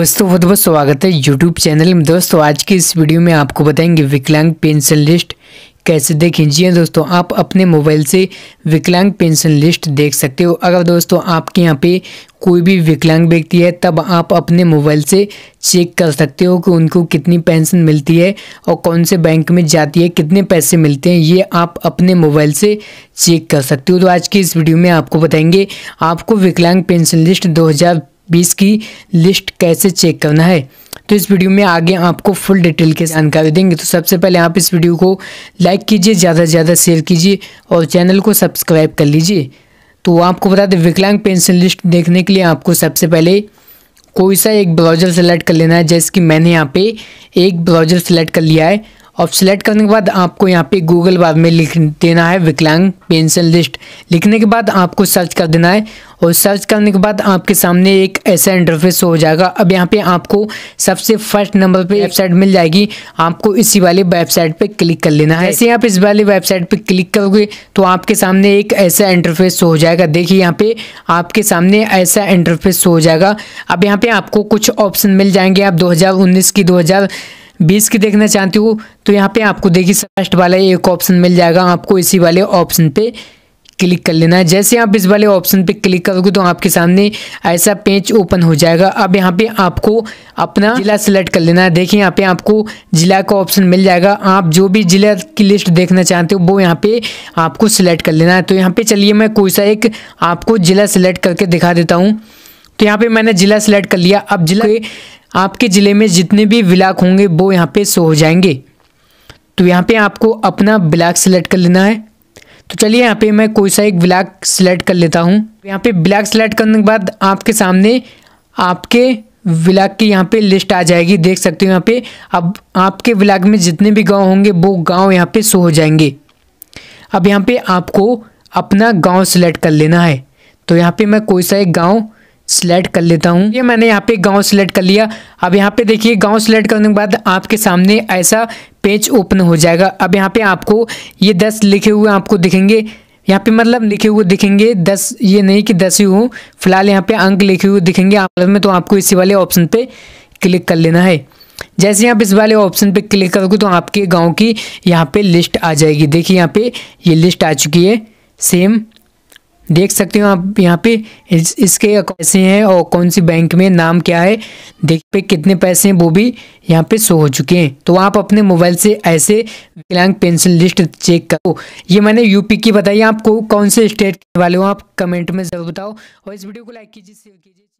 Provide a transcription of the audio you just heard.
दोस्तों बहुत बहुत स्वागत है यूट्यूब चैनल में दोस्तों आज की इस वीडियो में आपको बताएंगे विकलांग पेंशन लिस्ट कैसे देखें जी हाँ दोस्तों आप अपने मोबाइल से विकलांग पेंशन लिस्ट देख सकते हो अगर दोस्तों आपके यहाँ पे कोई भी विकलांग व्यक्ति है तब आप अपने मोबाइल से चेक कर सकते हो कि उनको कितनी पेंशन मिलती है और कौन से बैंक में जाती है कितने पैसे मिलते हैं ये आप अपने मोबाइल से चेक कर सकते हो तो आज की इस वीडियो में आपको बताएंगे आपको विकलांग पेंशन लिस्ट दो बीस की लिस्ट कैसे चेक करना है तो इस वीडियो में आगे आपको फुल डिटेल के जानकारी देंगे तो सबसे पहले आप इस वीडियो को लाइक कीजिए ज़्यादा से ज़्यादा शेयर कीजिए और चैनल को सब्सक्राइब कर लीजिए तो आपको बता दें विकलांग पेंशन लिस्ट देखने के लिए आपको सबसे पहले कोई सा एक ब्राउजर सेलेक्ट कर लेना है जैसे कि मैंने यहाँ पे एक ब्राउजर सेलेक्ट कर लिया है और सेलेक्ट करने के बाद आपको यहाँ पे गूगल बार में लिख देना है विकलांग पेंशन लिस्ट लिखने के बाद आपको सर्च कर देना है और सर्च करने के बाद आपके सामने एक ऐसा इंटरफेस हो जाएगा अब यहाँ पे आपको सबसे फर्स्ट नंबर पे वेबसाइट मिल जाएगी आपको इसी वाली वेबसाइट पे क्लिक कर लेना है ऐसे आप इस वाली वेबसाइट पे क्लिक करोगे तो आपके सामने एक ऐसा इंटरफेस हो जाएगा देखिए यहाँ पे आपके सामने ऐसा इंटरफेस हो जाएगा अब यहाँ पे आपको कुछ ऑप्शन मिल जाएंगे आप दो की दो बीस की देखना चाहते हो तो यहाँ पे आपको देखिए लास्ट वाला एक ऑप्शन मिल जाएगा आपको इसी वाले ऑप्शन पे क्लिक कर लेना है जैसे आप इस वाले ऑप्शन पे क्लिक करोगे तो आपके सामने ऐसा पेज ओपन हो जाएगा अब यहाँ पे आपको अपना जिला सेलेक्ट कर लेना है देखिए यहाँ पे आपको जिला का ऑप्शन मिल जाएगा आप जो भी जिला की लिस्ट देखना चाहते हो वो यहाँ पे आपको सिलेक्ट कर लेना है तो यहाँ पे चलिए मैं कोई सा एक आपको जिला सेलेक्ट करके दिखा देता हूँ तो यहाँ पे मैंने जिला सिलेक्ट कर लिया अब जिला आपके ज़िले में जितने भी ब्लाक होंगे वो यहाँ पे शो हो जाएंगे तो यहाँ पे आपको अपना ब्लाक सेलेक्ट कर लेना है तो चलिए यहाँ पे मैं कोई सा एक ब्लाक सेलेक्ट कर लेता हूँ यहाँ पे ब्लैक सेलेक्ट करने के बाद आपके सामने आपके ब्लाक की यहाँ पे लिस्ट आ जाएगी देख सकते हो यहाँ पे अब आपके ब्लाक में जितने भी गाँव होंगे वो गाँव यहाँ पे शो हो जाएंगे अब यहाँ पे आपको अपना गाँव सिलेक्ट कर लेना है तो यहाँ पे मैं कोई सा एक गाँव सिलेक्ट कर लेता हूँ ये मैंने यहाँ पे गांव सिलेक्ट कर लिया अब यहाँ पे देखिए गांव सिलेक्ट करने के बाद आपके सामने ऐसा पेज ओपन हो जाएगा अब यहाँ पे आपको ये दस लिखे हुए आपको दिखेंगे यहाँ पे मतलब लिखे हुए दिखेंगे दस ये नहीं कि दस ही हो फिलहाल यहाँ पे अंक लिखे हुए दिखेंगे आप में तो आपको इसी वाले ऑप्शन पे क्लिक कर लेना है जैसे आप इस वाले ऑप्शन पे क्लिक करोगे तो आपके गांव की यहाँ पे लिस्ट आ जाएगी देखिए यहाँ पे ये लिस्ट आ चुकी है सेम देख सकते हो आप यहाँ पे इस, इसके पैसे हैं और कौन सी बैंक में नाम क्या है देख पे कितने पैसे हैं वो भी यहाँ पे शो हो चुके हैं तो आप अपने मोबाइल से ऐसे विकलांग पेंशन लिस्ट चेक करो ये मैंने यूपी की बताई आपको कौन से स्टेट वाले हो आप कमेंट में ज़रूर बताओ और इस वीडियो को लाइक कीजिए शेयर कीजिए